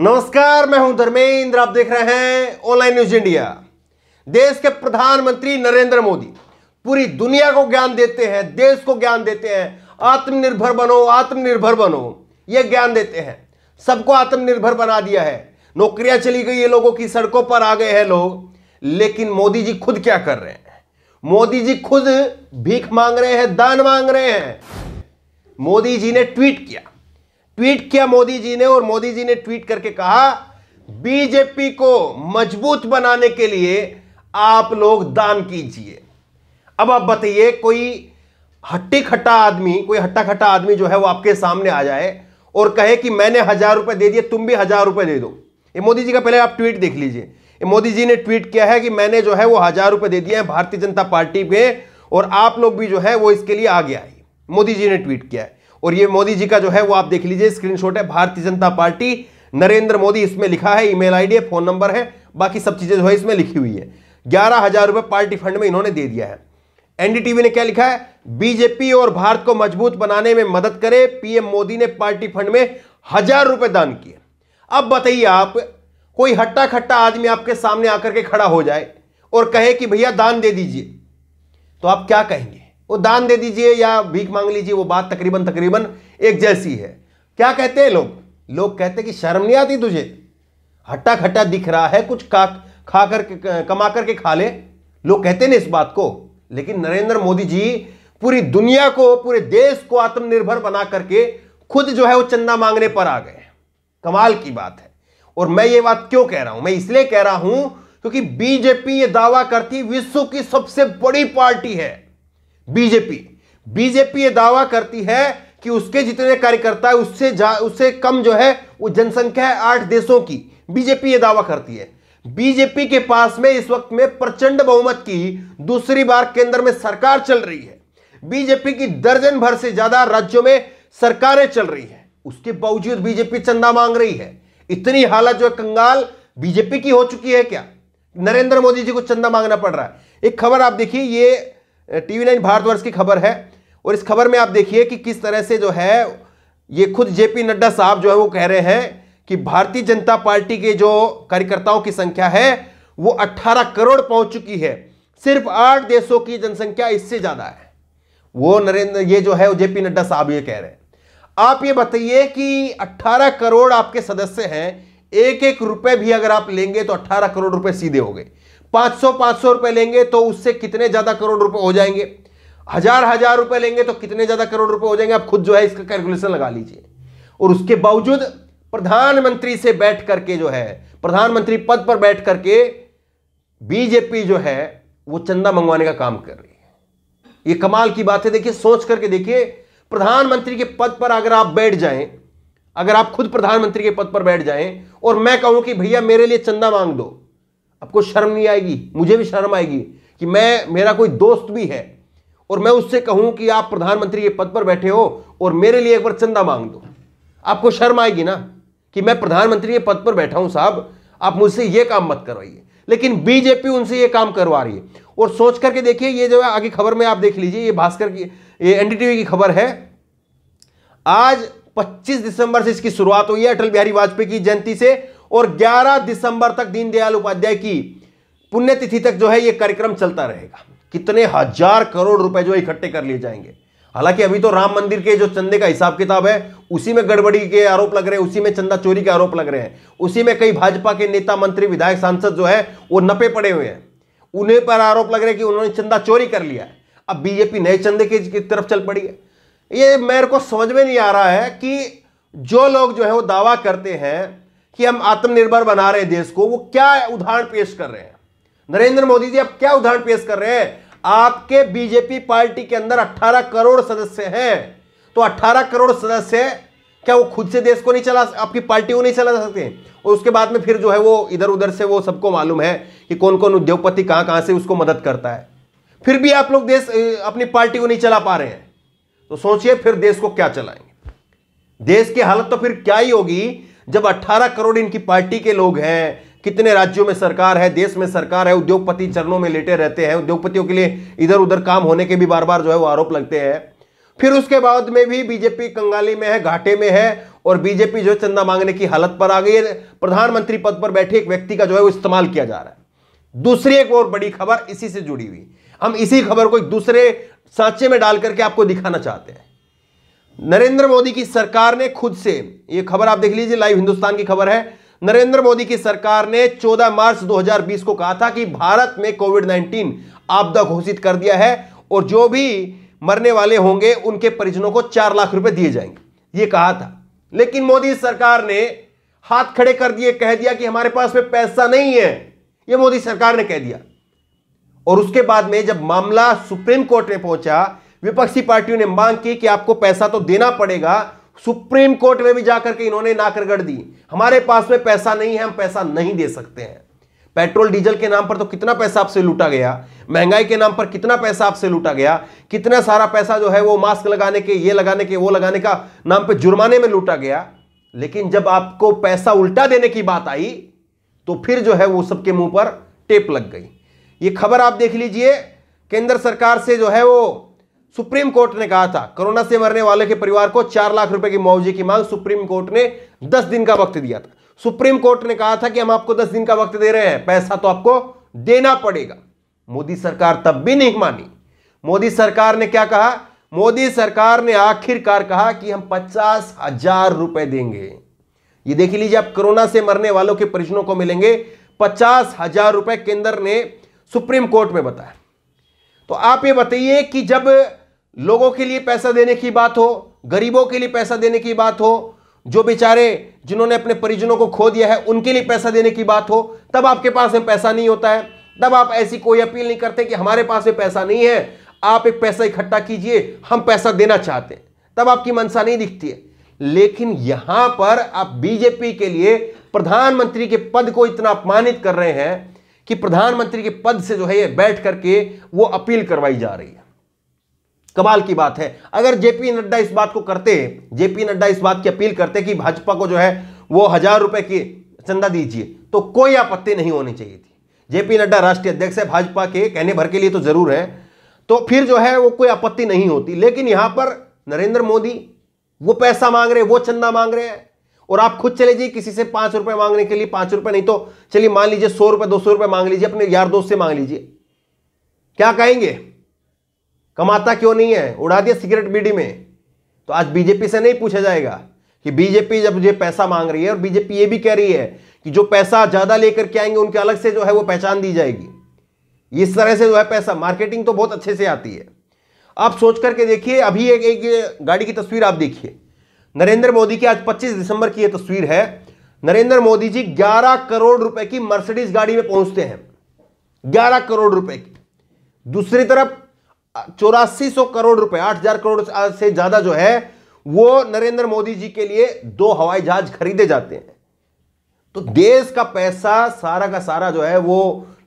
नमस्कार मैं हूं धर्मेंद्र आप देख रहे हैं ऑनलाइन न्यूज इंडिया देश के प्रधानमंत्री नरेंद्र मोदी पूरी दुनिया को ज्ञान देते हैं देश को ज्ञान देते हैं आत्मनिर्भर बनो आत्मनिर्भर बनो ये ज्ञान देते हैं सबको आत्मनिर्भर बना दिया है नौकरियां चली गई है लोगों की सड़कों पर आ गए हैं लोग लेकिन मोदी जी खुद क्या कर रहे हैं मोदी जी खुद भीख मांग रहे हैं दान मांग रहे हैं मोदी जी ने ट्वीट किया ट्वीट किया मोदी जी ने और मोदी जी ने ट्वीट करके कहा बीजेपी को मजबूत बनाने के लिए आप लोग दान कीजिए अब आप बताइए कोई हट्टी खट्टा आदमी कोई हट्टा खट्टा आदमी जो है वो आपके सामने आ जाए और कहे कि मैंने हजार रुपए दे दिए तुम भी हजार रुपए दे दो ये मोदी जी का पहले आप ट्वीट देख लीजिए मोदी जी ने ट्वीट किया है कि मैंने जो है वो हजार रुपए दे दिए हैं भारतीय जनता पार्टी पे और आप लोग भी जो है वो इसके लिए आगे आई मोदी जी ने ट्वीट किया है और ये मोदी जी का जो है वो आप देख लीजिए स्क्रीनशॉट है भारतीय जनता पार्टी नरेंद्र मोदी इसमें लिखा है ईमेल आईडी है फोन नंबर है बाकी सब चीजें जो है इसमें लिखी हुई है ग्यारह हजार रुपए पार्टी फंड में इन्होंने दे दिया है एनडीटीवी ने क्या लिखा है बीजेपी और भारत को मजबूत बनाने में मदद करे पीएम मोदी ने पार्टी फंड में हजार रुपए दान किए अब बताइए आप कोई हट्टा खट्टा आदमी आपके सामने आकर के खड़ा हो जाए और कहे कि भैया दान दे दीजिए तो आप क्या कहेंगे वो दान दे दीजिए या भीख मांग लीजिए वो बात तकरीबन तकरीबन एक जैसी है क्या कहते हैं लोग लोग कहते हैं कि शर्म नहीं आती तुझे हट्टा खट्टा दिख रहा है कुछ का खा करके कमा करके खा ले लोग कहते ना इस बात को लेकिन नरेंद्र मोदी जी पूरी दुनिया को पूरे देश को आत्मनिर्भर बना करके खुद जो है वो चंदा मांगने पर आ गए कमाल की बात है और मैं ये बात क्यों कह रहा हूं मैं इसलिए कह रहा हूं क्योंकि बीजेपी ये दावा करती विश्व की सबसे बड़ी पार्टी है बीजेपी बीजेपी ये दावा करती है कि उसके जितने कार्यकर्ता है उससे उससे कम जो है वो जनसंख्या है आठ देशों की बीजेपी ये दावा करती है बीजेपी के पास में इस वक्त में प्रचंड बहुमत की दूसरी बार केंद्र में सरकार चल रही है बीजेपी की दर्जन भर से ज्यादा राज्यों में सरकारें चल रही है उसके बावजूद बीजेपी चंदा मांग रही है इतनी हालत जो कंगाल बीजेपी की हो चुकी है क्या नरेंद्र मोदी जी को चंदा मांगना पड़ रहा है एक खबर आप देखिए ये टीवी नाइन भारतवर्ष की खबर है और इस खबर में आप देखिए कि किस तरह से जो है ये खुद जेपी नड्डा साहब जो है वो कह रहे हैं कि भारतीय जनता पार्टी के जो कार्यकर्ताओं की संख्या है वो 18 करोड़ पहुंच चुकी है सिर्फ आठ देशों की जनसंख्या इससे ज्यादा है वो नरेंद्र ये जो है जेपी नड्डा साहब ये कह रहे हैं आप ये बताइए कि 18 करोड़ आपके सदस्य हैं एक एक रुपए भी अगर आप लेंगे तो 18 करोड़ रुपए सीधे हो गए पांच सौ पांच सौ रुपए लेंगे तो उससे कितने ज्यादा करोड़ रुपए हो जाएंगे हजार हजार रुपए लेंगे तो कितने ज्यादा करोड़ रुपए हो जाएंगे आप खुद जो है इसका कैलकुलेशन लगा लीजिए और उसके बावजूद प्रधानमंत्री से बैठ करके जो है प्रधानमंत्री पद पर बैठ करके बीजेपी जो है वो चंदा मंगवाने का काम कर रही है ये कमाल की बात है देखिए सोच करके देखिए प्रधानमंत्री के पद पर अगर आप बैठ जाएं अगर आप खुद प्रधानमंत्री के पद पर बैठ जाएं और मैं कहूं कि भैया मेरे लिए चंदा मांग दो आपको शर्म नहीं आएगी मुझे भी शर्म आएगी कि मैं मेरा कोई दोस्त भी है और मैं उससे कहूं कि आप प्रधानमंत्री के पद पर बैठे हो और मेरे लिए एक बार चंदा मांग दो आपको शर्म आएगी ना कि मैं प्रधानमंत्री के पद पर बैठा हूं साहब आप मुझसे यह काम मत करवाइए लेकिन बीजेपी उनसे यह काम करवा रही है और सोच करके देखिए ये जो है आगे खबर में आप देख लीजिए ये भास्कर की ये एनडीटीवी की खबर है आज 25 दिसंबर से इसकी शुरुआत हुई है अटल बिहारी वाजपेयी की जयंती से और 11 दिसंबर तक दीनदयाल उपाध्याय की पुण्यतिथि तक जो है ये कार्यक्रम चलता रहेगा कितने हजार करोड़ रुपए जो इकट्ठे कर लिए जाएंगे हालांकि अभी तो राम मंदिर के जो चंदे का हिसाब किताब है उसी में गड़बड़ी के आरोप लग रहे हैं उसी में चंदा चोरी के आरोप लग रहे हैं उसी में कई भाजपा के नेता मंत्री विधायक सांसद जो है वो नपे पड़े हुए हैं उन्हें पर आरोप लग रहे हैं कि उन्होंने चंदा चोरी कर लिया है अब बीजेपी नए चंदे की तरफ चल पड़ी है ये मेरे को समझ में नहीं आ रहा है कि जो लोग जो है वो दावा करते हैं कि हम आत्मनिर्भर बना रहे हैं देश को वो क्या उदाहरण पेश कर रहे हैं नरेंद्र मोदी जी आप क्या उदाहरण पेश कर रहे हैं आपके बीजेपी पार्टी के अंदर 18 करोड़ सदस्य हैं तो 18 करोड़ सदस्य क्या वो खुद से देश को नहीं चला आपकी पार्टी को नहीं चला सकते और उसके बाद में फिर जो है वो इधर उधर से वो सबको मालूम है कि कौन कौन उद्योगपति कहां कहां से उसको मदद करता है फिर भी आप लोग देश अपनी पार्टी को नहीं चला पा रहे हैं तो सोचिए फिर देश को क्या चलाएंगे देश की हालत तो फिर क्या ही होगी जब 18 करोड़ इनकी पार्टी के लोग हैं कितने राज्यों में सरकार है देश में सरकार है उद्योगपति चरणों में लेटे रहते हैं उद्योगपतियों के लिए इधर उधर काम होने के भी बार बार जो है वो आरोप लगते हैं फिर उसके बाद में भी बीजेपी कंगाली में है घाटे में है और बीजेपी जो है चंदा मांगने की हालत पर आ गई है प्रधानमंत्री पद पर बैठे एक व्यक्ति का जो है वो इस्तेमाल किया जा रहा है दूसरी एक और बड़ी खबर इसी से जुड़ी हुई हम इसी खबर को एक दूसरे सांचे में डाल करके आपको दिखाना चाहते हैं नरेंद्र मोदी की सरकार ने खुद से ये खबर आप देख लीजिए लाइव हिंदुस्तान की खबर है नरेंद्र मोदी की सरकार ने 14 मार्च 2020 को कहा था कि भारत में कोविड 19 आपदा घोषित कर दिया है और जो भी मरने वाले होंगे उनके परिजनों को चार लाख रुपए दिए जाएंगे ये कहा था लेकिन मोदी सरकार ने हाथ खड़े कर दिए कह दिया कि हमारे पास में पैसा नहीं है यह मोदी सरकार ने कह दिया और उसके बाद में जब मामला सुप्रीम कोर्ट में पहुंचा विपक्षी पार्टियों ने मांग की कि आपको पैसा तो देना पड़ेगा सुप्रीम कोर्ट में भी जाकर के इन्होंने नाकरगढ़ दी हमारे पास में पैसा नहीं है हम पैसा नहीं दे सकते हैं पेट्रोल डीजल के नाम पर तो कितना पैसा आपसे लूटा गया महंगाई के नाम पर कितना पैसा आपसे लूटा गया कितना सारा पैसा जो है वो मास्क लगाने के ये लगाने के वो लगाने का नाम पर जुर्माने में लूटा गया लेकिन जब आपको पैसा उल्टा देने की बात आई तो फिर जो है वो सबके मुंह पर टेप लग गई ये खबर आप देख लीजिए केंद्र सरकार से जो है वो सुप्रीम कोर्ट ने कहा था कोरोना से मरने वाले के परिवार को चार लाख रुपए की मुआवजे की मांग सुप्रीम कोर्ट ने दस दिन का वक्त दिया था सुप्रीम कोर्ट ने कहा था कि हम आपको दस दिन का वक्त दे रहे हैं पैसा तो आपको देना पड़ेगा मोदी सरकार तब भी नहीं मानी मोदी सरकार ने क्या कहा मोदी सरकार ने आखिरकार कहा कि हम पचास हजार रुपए देंगे ये देख लीजिए आप कोरोना से मरने वालों के परिजनों को मिलेंगे पचास हजार रुपए केंद्र ने सुप्रीम कोर्ट में बताया तो आप ये बताइए कि जब लोगों के लिए पैसा देने की बात हो गरीबों के लिए पैसा देने की बात हो जो बेचारे जिन्होंने अपने परिजनों को खो दिया है उनके लिए पैसा देने की बात हो तब आपके पास में पैसा नहीं होता है तब आप ऐसी कोई अपील नहीं करते कि हमारे पास में पैसा नहीं है आप एक पैसा इकट्ठा कीजिए हम पैसा देना चाहते हैं तब आपकी मनसा नहीं दिखती है लेकिन यहां पर आप बीजेपी के लिए प्रधानमंत्री के पद को इतना अपमानित कर रहे हैं कि प्रधानमंत्री के पद से जो है ये बैठ करके वो अपील करवाई जा रही है कमाल की बात है अगर जेपी नड्डा इस बात को करते जेपी नड्डा इस बात की अपील करते कि भाजपा को जो है वो हजार रुपए की चंदा दीजिए तो कोई आपत्ति नहीं होनी चाहिए थी जेपी नड्डा राष्ट्रीय अध्यक्ष है भाजपा के कहने भर के लिए तो जरूर है तो फिर जो है वो कोई आपत्ति नहीं होती लेकिन यहां पर नरेंद्र मोदी वो पैसा मांग रहे वो चंदा मांग रहे हैं और आप खुद चले जाइए किसी से पांच रुपए मांगने के लिए पांच रुपए नहीं तो चलिए मान लीजिए सौ रुपए दो सौ रुपए मांग लीजिए अपने यार दोस्त से मांग लीजिए क्या कहेंगे कमाता क्यों नहीं है उड़ा दिया सिगरेट बीडी में तो आज बीजेपी से नहीं पूछा जाएगा कि बीजेपी जब ये पैसा मांग रही है और बीजेपी ये भी कह रही है कि जो पैसा ज़्यादा लेकर के आएंगे उनके अलग से जो है वो पहचान दी जाएगी इस तरह से जो है पैसा मार्केटिंग तो बहुत अच्छे से आती है आप सोच करके देखिए अभी एक एक गाड़ी की तस्वीर आप देखिए नरेंद्र मोदी की आज 25 दिसंबर की यह तस्वीर है नरेंद्र मोदी जी 11 करोड़ रुपए की मर्सिडीज गाड़ी में पहुंचते हैं 11 करोड़ रुपए की दूसरी तरफ चौरासी सौ करोड़ रुपए आठ हजार करोड़ से ज्यादा जो है वो नरेंद्र मोदी जी के लिए दो हवाई जहाज खरीदे जाते हैं तो देश का पैसा सारा का सारा जो है वो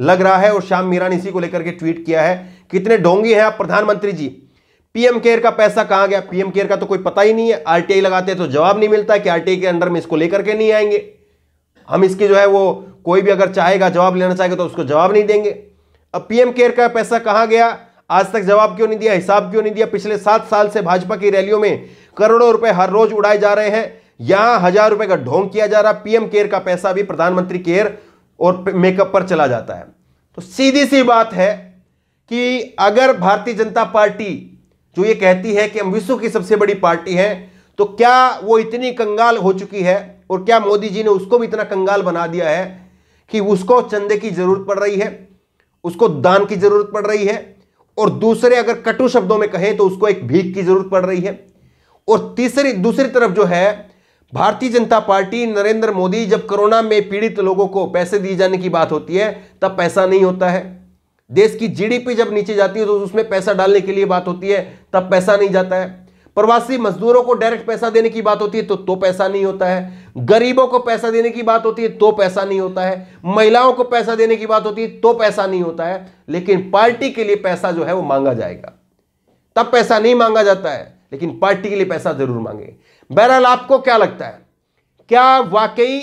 लग रहा है और श्याम मीरा ने इसी को लेकर के ट्वीट किया है कितने ढोंगी हैं आप प्रधानमंत्री जी पीएम केयर का पैसा कहां गया पीएम केयर का तो कोई पता ही नहीं है आरटीआई लगाते तो जवाब नहीं मिलता कि आरटीआई के अंडर में इसको लेकर के नहीं आएंगे हम इसकी जो है वो कोई भी अगर चाहेगा जवाब लेना चाहेगा तो उसको जवाब नहीं देंगे अब पीएम केयर का पैसा कहां गया आज तक जवाब क्यों नहीं दिया हिसाब क्यों नहीं दिया पिछले सात साल से भाजपा की रैलियों में करोड़ों रुपए हर रोज उड़ाए जा रहे हैं यहां हजार रुपए का ढोंग किया जा रहा पीएम केयर का पैसा भी प्रधानमंत्री केयर और मेकअप पर चला जाता है तो सीधी सी बात है कि अगर भारतीय जनता पार्टी जो ये कहती है कि हम विश्व की सबसे बड़ी पार्टी है तो क्या वो इतनी कंगाल हो चुकी है और क्या मोदी जी ने उसको भी इतना कंगाल बना दिया है कि उसको चंदे की जरूरत पड़ रही है उसको दान की जरूरत पड़ रही है और दूसरे अगर कटु शब्दों में कहें तो उसको एक भीख की जरूरत पड़ रही है और तीसरी दूसरी तरफ जो है भारतीय जनता पार्टी नरेंद्र मोदी जब कोरोना में पीड़ित लोगों को पैसे दिए जाने की बात होती है तब पैसा नहीं होता है देश की जीडीपी जब नीचे जाती है तो उसमें पैसा डालने के लिए बात होती है तब पैसा नहीं जाता है प्रवासी मजदूरों को डायरेक्ट पैसा देने की बात होती है तो तो पैसा नहीं होता है गरीबों को पैसा देने की बात होती है तो पैसा नहीं होता है महिलाओं को पैसा देने की बात होती है तो पैसा नहीं होता है लेकिन पार्टी के लिए पैसा जो है वो मांगा जाएगा तब पैसा नहीं मांगा जाता है लेकिन पार्टी के लिए पैसा जरूर मांगे बहरहाल आपको क्या लगता है क्या वाकई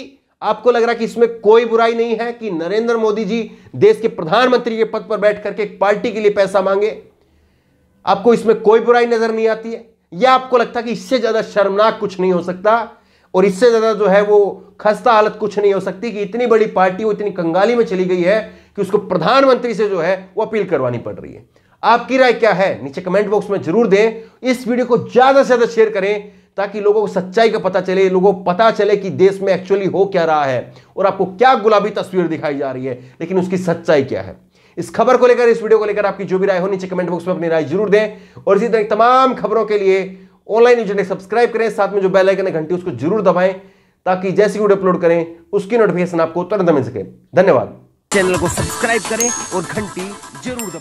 आपको लग रहा है कि इसमें कोई बुराई नहीं है कि नरेंद्र मोदी जी देश के प्रधानमंत्री के पद पर बैठ करके पार्टी के लिए पैसा मांगे आपको इसमें कोई बुराई नजर नहीं आती है या आपको लगता कि इससे ज़्यादा शर्मनाक कुछ नहीं हो सकता और इससे ज़्यादा जो है वो खस्ता हालत कुछ नहीं हो सकती कि इतनी बड़ी पार्टी वो इतनी कंगाली में चली गई है कि उसको प्रधानमंत्री से जो है वो अपील करवानी पड़ रही है आपकी राय क्या है नीचे कमेंट बॉक्स में जरूर दें इस वीडियो को ज़्यादा से ज़्यादा शेयर करें ताकि लोगों को सच्चाई का पता चले लोगों को पता चले कि देश में एक्चुअली हो क्या रहा है और आपको क्या गुलाबी तस्वीर दिखाई जा रही है लेकिन उसकी सच्चाई क्या है इस खबर को लेकर इस वीडियो को लेकर आपकी जो भी राय हो नीचे कमेंट बॉक्स में अपनी राय जरूर दें और इसी तरह तमाम खबरों के लिए ऑनलाइन न्यूज नेटवर्क सब्सक्राइब करें साथ में जो बेल आइकन है घंटी उसको जरूर दबाएं ताकि जैसी वीडियो अपलोड करें उसकी नोटिफिकेशन आपको तुरंत मिल सके धन्यवाद चैनल को सब्सक्राइब करें और घंटी जरूर दबाएं